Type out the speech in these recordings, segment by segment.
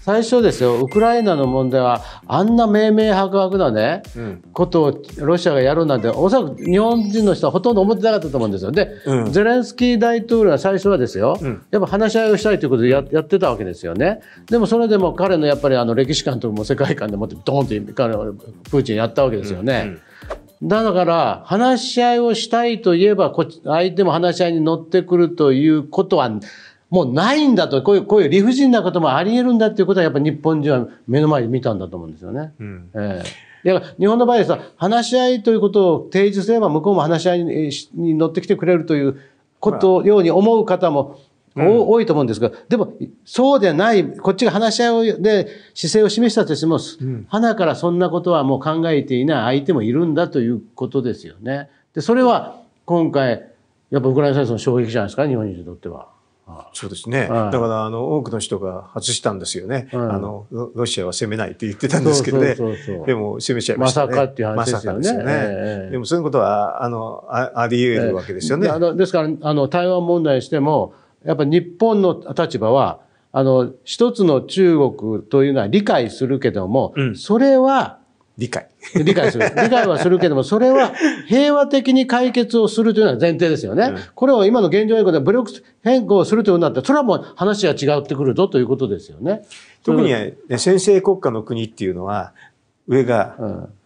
最初ですよウクライナの問題はあんな明明白白なね、うん、ことをロシアがやるなんておそらく日本人の人はほとんど思ってなかったと思うんですよで、うん、ゼレンスキー大統領は最初はですよ、うん、やっぱ話し合いをしたいということでやってたわけですよねでもそれでも彼のやっぱりあの歴史観とも世界観でもってドーンと彼プーチンやったわけですよね。だから話し合いをしたいといえば相手も話し合いに乗ってくるということはもうないんだと、こういう、こういう理不尽なこともあり得るんだっていうことは、やっぱ日本人は目の前で見たんだと思うんですよね。うん、ええー、だから日本の場合はさ、話し合いということを提示すれば、向こうも話し合いに乗ってきてくれるということように思う方も、うん、多いと思うんですが、でも、そうでない、こっちが話し合いで姿勢を示したとしても、うん、花からそんなことはもう考えていない相手もいるんだということですよね。で、それは今回、やっぱウクライナ戦争の衝撃じゃないですか、日本人にとっては。そうですね、はい、だからあの多くの人が外したんですよね、はい、あのロシアは攻めないって言ってたんですけどね でも攻めちゃいましたねまさかっていう話ですよね、までもそういうことはあのあり得るわけですよね、えー、ですからあの台湾問題にしてもやっぱり日本の立場はあの一つの中国というのは理解するけども、うん、それは理解。理解する。理解はするけども、それは平和的に解決をするというのが前提ですよね。うん、これを今の現状変更で武力変更をするというなったら、それはもう話が違ってくるぞということですよね。特に、ね、先制国家の国っていうのは、上が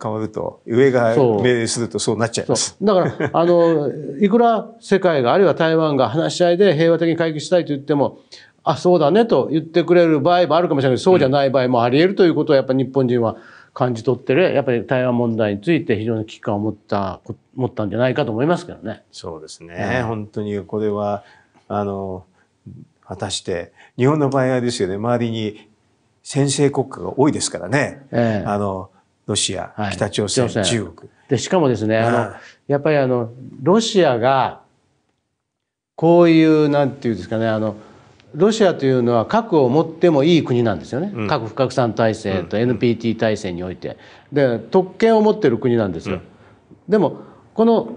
変わると、うん、上が命令するとそうなっちゃいます。だから、あの、いくら世界が、あるいは台湾が話し合いで平和的に解決したいと言っても、あ、そうだねと言ってくれる場合もあるかもしれないそうじゃない場合もあり得るということは、やっぱり日本人は、うん感じ取ってる、やっぱり台湾問題について非常に危機感を持った、持ったんじゃないかと思いますけどね。そうですね。ね本当にこれは、あの、果たして、日本の場合はですよね、周りに先制国家が多いですからね。ええ、あの、ロシア、はい、北朝鮮、中国。で、しかもですね、あの、やっぱりあの、ロシアが、こういう、なんていうんですかね、あの、ロシアというのは核を持ってもいい国なんですよね、うん、核不拡散体制と NPT 体制において、で特権を持ってる国なんですよ、うん、でもこの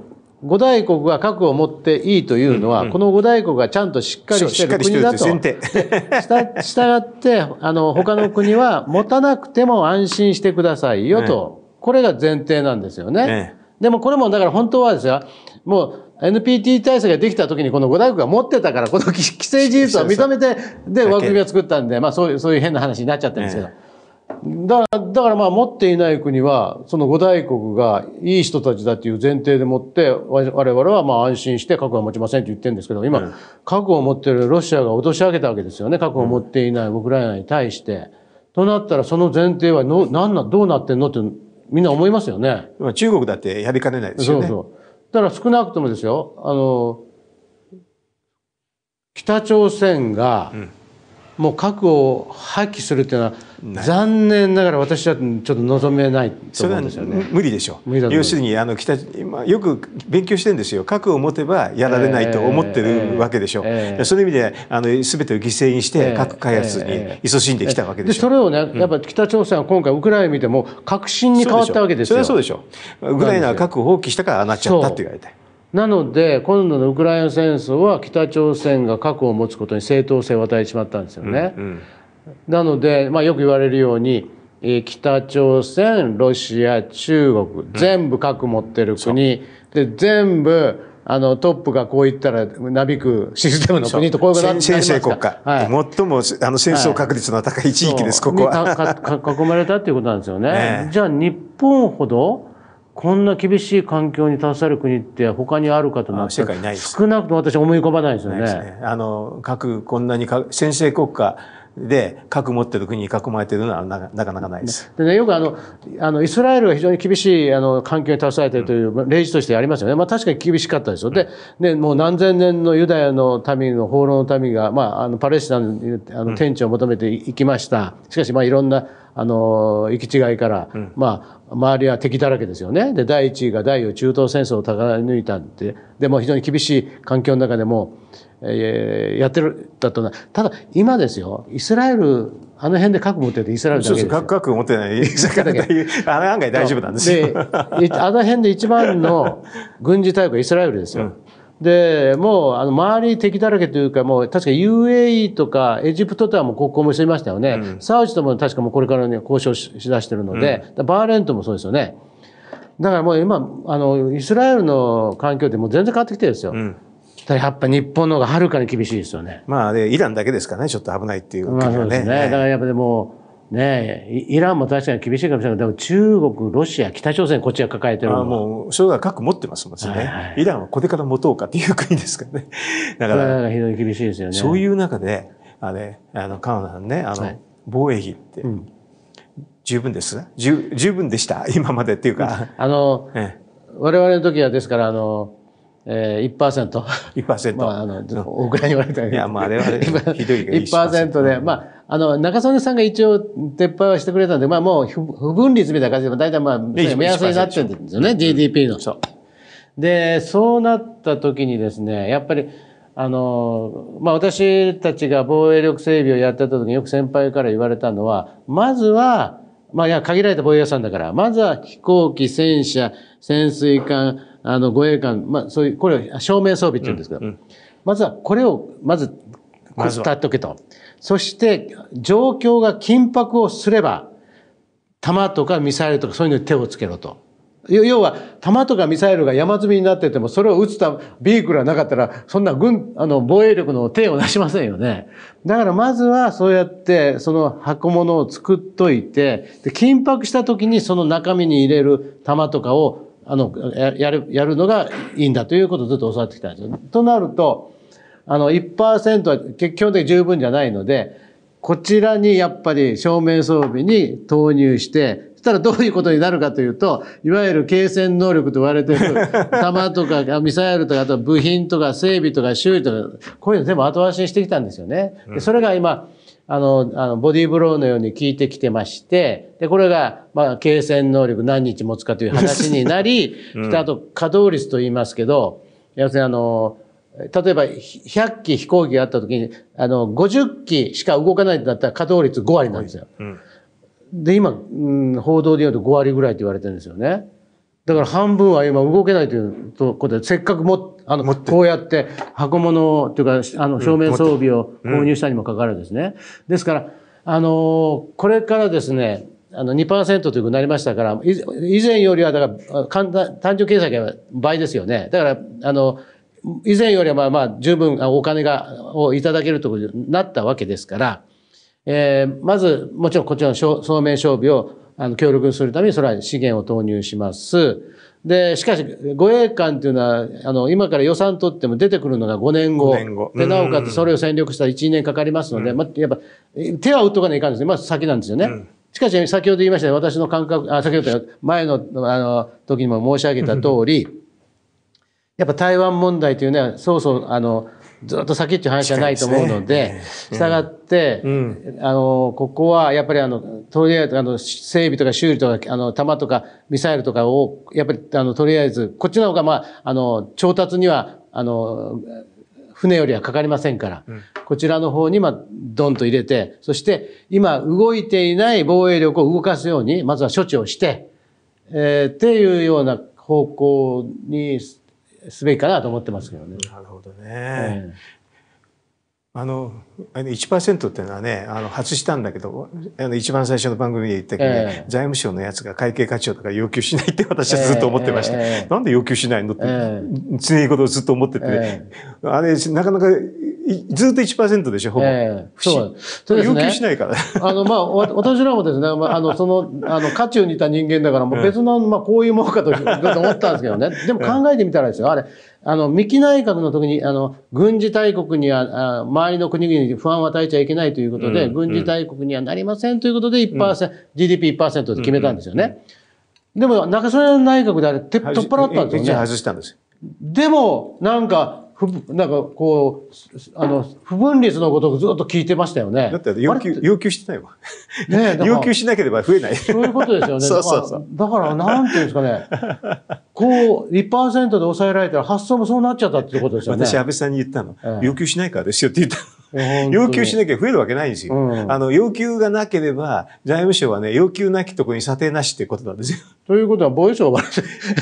五大国が核を持っていいというのは、うんうん、この五大国がちゃんとしっかりしてる国だと。したがって、あの、他の国は持たなくても安心してくださいよと。ね、これが前提なんですよね。ねでもこれもだから本当はですよ、もう NPT 体制ができた時にこの五大学が持ってたからこの既成事実を認めてで枠組みを作ったんで、まあ、そういうそういう変な話になっちゃったんですけど、だだからまあ持っていない国はその五大国がいい人たちだという前提でもって我々はまあ安心して核は持ちませんと言ってるんですけど今、核を持ってるロシアが脅し上げたわけですよね核を持っていないウクライナに対して。となったらその前提はのなんなどうなってんのってみんな思いますよね。中国だってやりかねないですよね。そうそうだから少なくともですよ、あの、北朝鮮が、うん、もう核を発棄するっていうのは残念ながら私はちょっと望めないと思うんですよね。無理でしょう。要するにあの北今よく勉強してるんですよ。核を持てばやられないと思ってるわけでしょう。えー、その意味であの全てを犠牲にして核開発に勤しんできたわけでしょう。それをねやっぱ北朝鮮は今回ウクライナ見ても確信に変わったわけですよ。それはそうでしょウクライナは核を放棄したからああなっちゃったって言われて。なので今度のウクライナ戦争は北朝鮮が核を持つことに正当性を与えてしまったんですよね。うんうんなので、まあ、よく言われるように、え北朝鮮ロシア中国全部核持ってる国、うん、で全部あのトップがこう言ったらなびくシステムの国とこういう形で国家、はい、最もあの戦争確率の高い地域です、はい、ここは。囲まれたっていうことなんですよね。ねじゃあ日本ほどこんな厳しい環境に携わる国って他にあるかとなった世界ない少なくとも私思い込まないですよね。ねあの核こんなに先制国家で核持ってる国に囲まれてるのはなかなかないです。でね、よくあのあのイスラエルが非常に厳しいあの環境に携れてるという例示としてありますよね。まあ確かに厳しかったですよ。で、ね、もう何千年のユダヤの民の放浪の民が、まあ、あのパレスチナに、あの天地を求めていきました。しかしまあいろんなあの行き違いから、うん、まあ、周りは敵だらけですよねで第1位が第4中東戦争を戦い抜いたんででも非常に厳しい環境の中でも、えー、やってるだとただ今ですよイスラエルあの辺で核持っててイスラエルだけですよ核核持ってないだけ あの案外大丈夫なんですよであの辺で一番の軍事大国イスラエルですよ、うんでもうあの周り敵だらけというか、もう確か UAE とかエジプトとはもう国交もしていましたよね、うん、サウジとも確かもうこれから、ね、交渉しだしてるので、うん、バーレントもそうですよね。だからもう今、あのイスラエルの環境ってもう全然変わってきてるんですよ。うんやっぱ日本の方がはるかに厳しいですよね。まあ、イランだけですかね、ちょっと危ないっていう、ね、まあそうですね。だからやっぱでも、ねえ、イランも確かに厳しいかもしれないけど、でも中国、ロシア、北朝鮮、こっちが抱えてるのあもう、それが核持ってますもんね、はいはい。イランはこれから持とうかっていう国ですからね。だから、非常に厳しいですよね。そういう中で、あれ、あの、カナさんね、あの、はい、防衛費って、うん、十分です十十分でした、今までっていうか。あの、ええ、我々の時はですから、あの、えー、1%。1%。まあ、あの、大倉に言われたいや、まあ、あれはひどいけど1% で、まあ、あの、中曽根さんが一応撤廃はしてくれたんで、まあもう不分率みたいな感じで、大体まあ、目安になってるんですよね、GDP の。そう。で、そうなった時にですね、やっぱり、あの、まあ私たちが防衛力整備をやってた時によく先輩から言われたのは、まずは、まあいや、限られた防衛予算だから、まずは飛行機、戦車、潜水艦、あの、護衛艦、まあそういう、これを照明装備って言うんですけど、うんうん、まずはこれを、まず、こう立っとけと。そして状況が緊迫をすれば、弾とかミサイルとかそういうのに手をつけろと。要は、弾とかミサイルが山積みになってても、それを撃つたビークルがなかったら、そんな軍、あの、防衛力の手を出しませんよね。だからまずは、そうやって、その箱物を作っといて、で、緊迫した時にその中身に入れる弾とかを、あの、やる、やるのがいいんだということをずっと教わってきたんですよ。となると、あの1%は基本的に十分じゃないので、こちらにやっぱり照明装備に投入して、そしたらどういうことになるかというと、いわゆる継戦能力と言われている、弾とかミサイルとか、あと部品とか整備とか修理とか、こういうの全部後回しにしてきたんですよね。でそれが今、あの、あのボディーブローのように効いてきてまして、で、これが、まあ、継戦能力何日持つかという話になり、うん、あと、稼働率と言いますけど、要するにあの、例えば100機飛行機があったときに、あの、50機しか動かないんだったら稼働率5割なんですよ。うん、で、今、うん、報道でようと5割ぐらいって言われてるんですよね。だから半分は今動けないということで、せっかくも、あの、こうやって箱物というか、あの、照明装備を購入したにもかかわらずですね。ですから、あの、これからですね、あの2%というふうになりましたから、以前よりは、だから、簡単、単純計算が倍ですよね。だから、あの、以前よりはまあ十分お金がをいただけるところになったわけですから、えー、まずもちろんこちらの総面装備をあの協力するためにそれは資源を投入します。で、しかし、護衛艦というのは、あの、今から予算取っても出てくるのが5年後。年後で、なおかつそれを戦略したら1、2年かかりますので、うん、まあ、やっぱ、手は打っとかないかんですね。まあ、先なんですよね。うんしかし、先ほど言いました、ね、私の感覚、あ、先ほど前の、あの、時にも申し上げた通り、やっぱ台湾問題というのはそうそうあのずっと先っていう話じゃないと思うので、したがって、あの、ここはやっぱりあの、とりあえず、あの、整備とか修理とか、あの、弾とかミサイルとかを、やっぱり、あの、とりあえず、こっちの方が、まあ、あの、調達には、あの、船よりはかかりませんから、こちらの方に、まあ、ドンと入れて、そして、今、動いていない防衛力を動かすように、まずは処置をして、えー、っていうような方向に、すべきかなと思ってますけどね。なるほどね。えーあの一パーセントっていうのはねあの外したんだけどあの一番最初の番組で言ったけど、ねえー、財務省のやつが会計課長とか要求しないって私はずっと思ってました、えーえー、なんで要求しないのって、常とをずっと思ってて、ね、あれなかなかずっと1%でしょ、ほぼ。えー、そうそうです、ね、要求しないから。あの、まあ、私らもですね、まあ、あの、その、あの、渦中にいた人間だから、もう別の、まあ、こういうものかと、思ったんですけどね。でも考えてみたらですよ、あれ、あの、三木内閣の時に、あの、軍事大国には、あ周りの国々に不安を与えちゃいけないということで、うん、軍事大国にはなりませんということで1%、うん、GDP1% で決めたんですよね。うんうん、でも、中曽根内閣であれ、取っ払ったんですよね。外したんですよ。でも、なんか、なんかこう、あの、不分率のことをずっと聞いてましたよね。だって要求、要求してないわ。ね 要求しなければ増えない。そういうことですよね。そうそうそうだから、なんていうんですかね。こう、2%で抑えられたら発想もそうなっちゃったってことですよね。私、安倍さんに言ったの。ええ、要求しないからですよって言ったの。要求しなきゃ増えるわけないんですよ。うん、あの、要求がなければ、財務省はね、要求なきところに査定なしってことなんですよ。ということは、防衛省は悪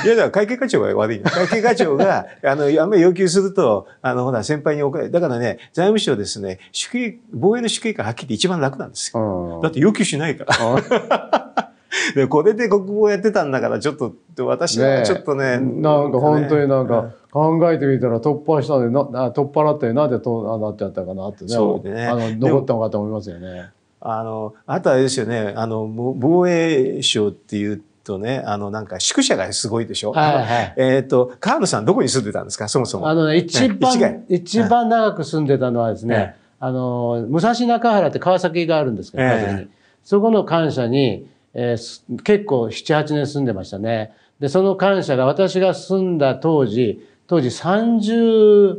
い。いや、だから会計課長が悪い。会計課長が、あの、あんまり要求すると、あの、ほら、先輩におれ、だからね、財務省ですね、主計、防衛の主計がはっきり一番楽なんですよ。うん、だって要求しないから。でこれで国語やってたんだから、ちょっと、私はちょっとね。ねなんか本当になんか、考えてみたら突破したでな突破だったよなんでとなっちゃったかなってねそうねあの残ったのかと思いますよね。あのあとあれですよねあの防衛省っていうとね、あの、なんか宿舎がすごいでしょはいはい。えっ、ー、と、カ野さんどこに住んでたんですかそもそも。あのね、一番、ね、一番長く住んでたのはですね、はい、あの、武蔵中原って川崎があるんですけど、川崎そこの感謝に、えー、結構七八年住んでましたね。で、その感謝が私が住んだ当時、当時30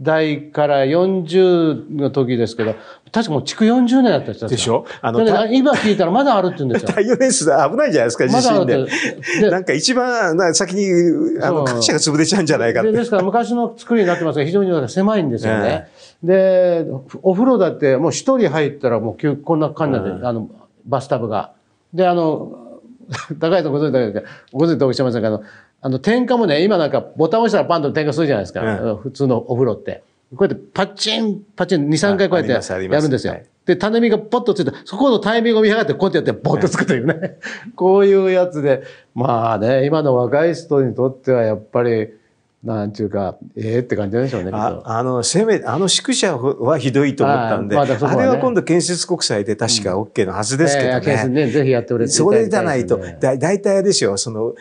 代から40の時ですけど、確かもう築40年だった人でしょあの、今聞いたらまだあるって言うんですよ。太陽電池危ないじゃないですか、地震で。でなんか一番な先にあの各社が潰れちゃうんじゃないかってで。ですから昔の作りになってますが、非常に狭いんですよね。うん、で、お風呂だってもう一人入ったらもうこんな感じで、うん、あの、バスタブが。で、あの、高いとんご存知だけど、ご存知とおっしゃいませんけど、あの、点火もね、今なんかボタン押したらパンと点火するじゃないですか。うん、普通のお風呂って。こうやってパチン、パチン、2、3回こうやってやるんですよ。で、種身がポッとついて、そこのタイミングを見やがって、こうやってやって、ポッとつくというね。こういうやつで、まあね、今の若い人にとってはやっぱり、なんちゅうか、ええー、って感じでしょうね。ああの、せめ、あの宿舎はひどいと思ったんで、あまあね、あれは今度建設国債で確か OK のはずですけどね。うん、えー、ねぜひやっておれそれじゃないと、だ大体あれですよ、その、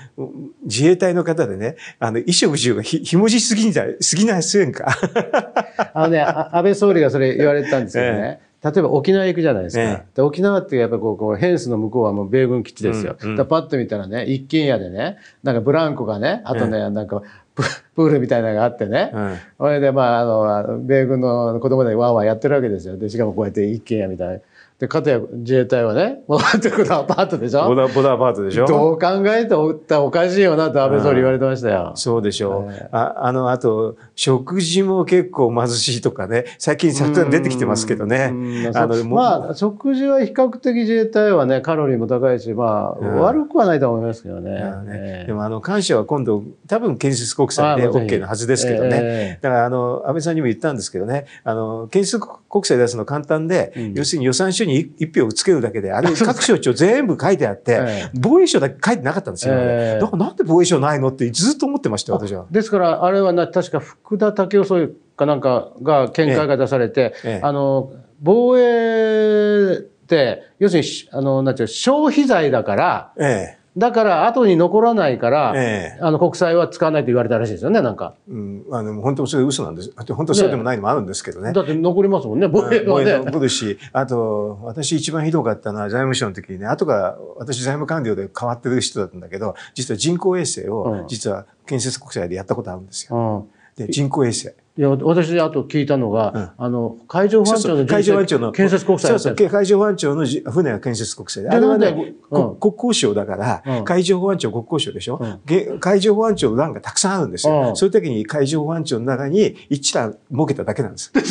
自衛隊の方でね、あの、衣食住がひ、ひもじすぎんじゃ、すぎないせんか。あのね安倍総理がそれ言われてたんですよね。えー例えば沖縄行くじゃないですか。で沖縄ってやっぱこう、こうヘンスの向こうはもう米軍基地ですよ。うんうん、だパッと見たらね、一軒家でね、なんかブランコがね、あとね、なんか プールみたいなのがあってね。そ、れでまあ、あの、米軍の子供でワンワンやってるわけですよ。で、しかもこうやって一軒家みたいな。で、かたや自衛隊はね、アパートでしょボダボダアパートでしょどう考えておったらおかしいよなと安倍総理言われてましたよ。そうでしょう。ああの、あと、食事も結構貧しいとかね、最近さっ出てきてますけどね。あのまあ、食事は比較的自衛隊はね、カロリーも高いし、まあ、悪くはないと思いますけどね。ねえー、でも、あの、感謝は今度、多分建設国債で OK のはずですけどね。えー、だから、あの、安倍さんにも言ったんですけどね、あの、建設国債出すの簡単で、うん、要するに予算書に一票つけるだけで、あれ各省庁全部書いてあって、防衛省だけ書いてなかったんですよ。えー、だからなんで防衛省ないのってずっと思ってました、私は。ですから、あれはな、確か福田武雄総理かなんかが見解が出されて、えー、あの、防衛って、要するに、あの、なんていう、消費財だから、ええーだから後に残らないから、ええ、あの国債は使わないと言われたらしいですよね、なんか。うん、あの本当それ嘘なんです。本当そうでもないのもあるんですけどね。ねだって残りますもんね、防衛はね。残るし、あと、私一番ひどかったのは財務省の時にね、後が私財務官僚で変わってる人だったんだけど、実は人工衛星を、実は建設国債でやったことあるんですよ。うん、で、人工衛星。いや、私、あと聞いたのが、あの、海上保安庁の海上保安庁の建設国際そうそう、海上保安庁の船が建設国際で。あれはね、国交省だから、海上保安庁国交省でしょ、う海上保安庁の欄がたくさんあるんですよ。そういう時に海上保安庁の中に一覧設けただけなんです。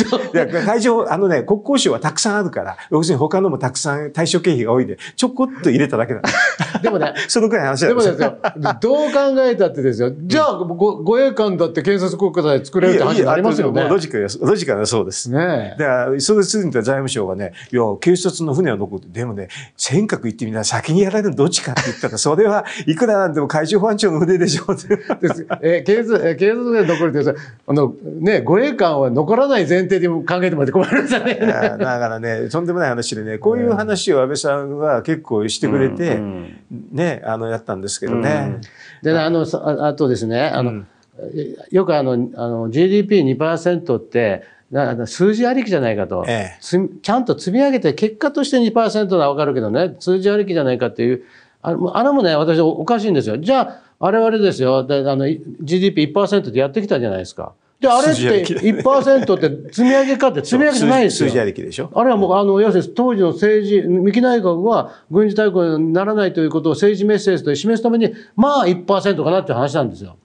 海上、あのね、国交省はたくさんあるから、要するに他のもたくさん対象経費が多いんで、ちょこっと入れただけなんです。でもね、そのくらい話なんですよ。でもですよ、どう考えたってですよ、じゃあ、護衛官だって建設国際作れるって話ありますよね。ロジカル、ロジカルそうです。ねだから、それすぐに財務省がね、いや、警察の船は残って、でもね、尖閣行ってみたら先にやられるのどっちかって言ったら、それはいくらなんでも海上保安庁の船でしょうって。えー、警察、えー、警察の船残るって、あの、ね、護衛艦は残らない前提で考えてもらって困るんですよね。だからね、とんでもない話でね、こういう話を安倍さんは結構してくれて、うん、ね、あの、やったんですけどね。うん、で、あの、あとですね、あの、うんよくあの、あの GDP2% って、数字ありきじゃないかと、ええ、ちゃんと積み上げて結果として2%ら分かるけどね数字ありきじゃないかっていうあれもね私おかしいんですよじゃあ我々ですよあの GDP1% でやってきたじゃないですか。で、あれって1%って積み上げかって 積み上げじゃないですよ。数字ありきでしょ。あれはもう、あの、要するに当時の政治、三木内閣は軍事対抗にならないということを政治メッセージと示すために、まあ1%かなっていう話なんですよ。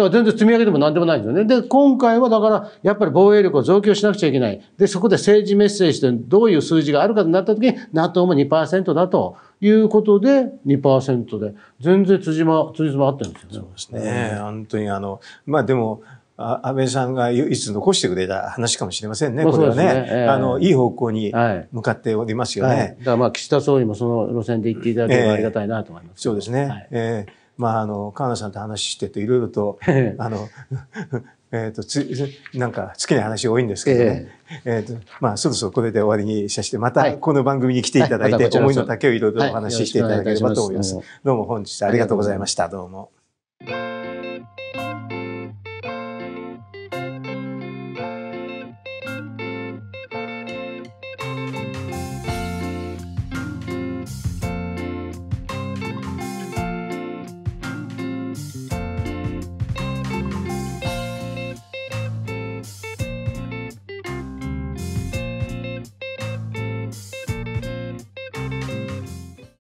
だから全然積み上げても何でもないんですよね。で、今回はだから、やっぱり防衛力を増強しなくちゃいけない。で、そこで政治メッセージでどういう数字があるかになった時に、NATO も2%だということで、2%で、全然辻褄、辻褄合ってるんですよね。そうですね。本当にあの、まあでも、安倍さんがいつ残してくれた話かもしれませんね、これはね。ねえー、あの、いい方向に向かっておりますよね。はいはい、だからまあ、岸田総理もその路線で行っていただければありがたいなと思います。えー、そうですね。はい、えーまあ、あの、河野さんと話してて、いろいろと、あの、えっ、ー、と、つ、なんか、好きな話多いんですけどね。えっ、ー、と、まあ、そろそろこれで終わりにさせて、また、この番組に来ていただいて、はいはい思いの丈をいろいろお話ししていただければと思います。どうも本日ありがとうございました。どうも。